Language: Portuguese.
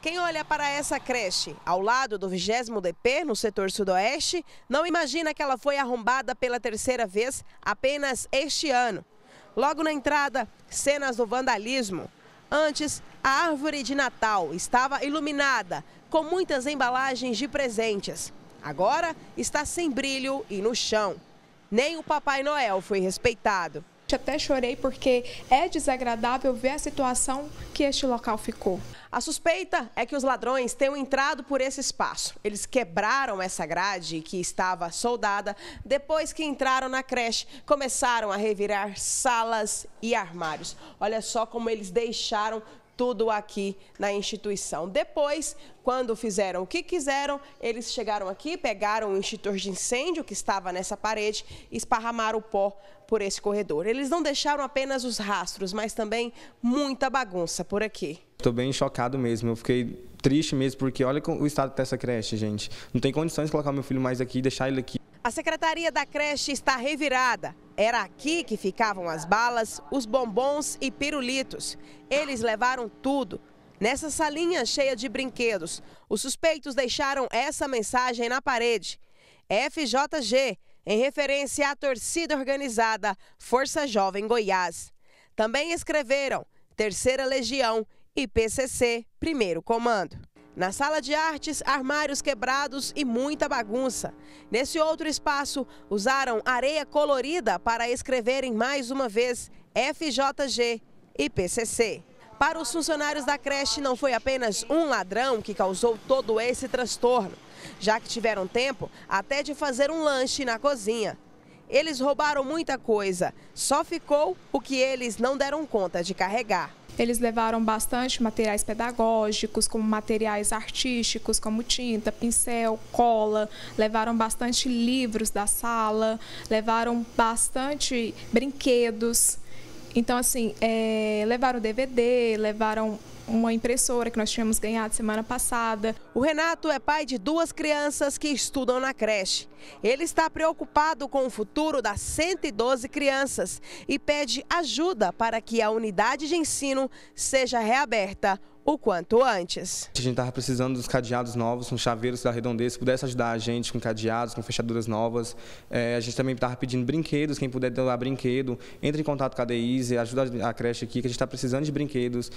Quem olha para essa creche, ao lado do 20 DP, no setor sudoeste, não imagina que ela foi arrombada pela terceira vez apenas este ano. Logo na entrada, cenas do vandalismo. Antes, a árvore de Natal estava iluminada, com muitas embalagens de presentes. Agora, está sem brilho e no chão. Nem o Papai Noel foi respeitado. Até chorei porque é desagradável ver a situação que este local ficou. A suspeita é que os ladrões tenham entrado por esse espaço. Eles quebraram essa grade que estava soldada. Depois que entraram na creche, começaram a revirar salas e armários. Olha só como eles deixaram tudo aqui na instituição. Depois, quando fizeram o que quiseram, eles chegaram aqui, pegaram o extintor de incêndio que estava nessa parede e esparramaram o pó por esse corredor. Eles não deixaram apenas os rastros, mas também muita bagunça por aqui. Estou bem chocado mesmo. Eu fiquei triste mesmo, porque olha o estado dessa tá creche, gente. Não tem condições de colocar meu filho mais aqui e deixar ele aqui. A secretaria da creche está revirada. Era aqui que ficavam as balas, os bombons e pirulitos. Eles levaram tudo. Nessa salinha cheia de brinquedos, os suspeitos deixaram essa mensagem na parede: FJG, em referência à torcida organizada Força Jovem Goiás. Também escreveram Terceira Legião e PCC, Primeiro Comando. Na sala de artes, armários quebrados e muita bagunça. Nesse outro espaço, usaram areia colorida para escreverem mais uma vez FJG e PCC. Para os funcionários da creche, não foi apenas um ladrão que causou todo esse transtorno, já que tiveram tempo até de fazer um lanche na cozinha. Eles roubaram muita coisa, só ficou o que eles não deram conta de carregar. Eles levaram bastante materiais pedagógicos, como materiais artísticos, como tinta, pincel, cola, levaram bastante livros da sala, levaram bastante brinquedos. Então, assim, é, levaram DVD, levaram uma impressora que nós tínhamos ganhado semana passada. O Renato é pai de duas crianças que estudam na creche. Ele está preocupado com o futuro das 112 crianças e pede ajuda para que a unidade de ensino seja reaberta o quanto antes. A gente estava precisando dos cadeados novos, um chaveiros da Redondeza, pudesse ajudar a gente com cadeados, com fechaduras novas. É, a gente também estava pedindo brinquedos, quem puder dar brinquedo, entre em contato com a DEISE, ajuda a creche aqui, que a gente está precisando de brinquedos.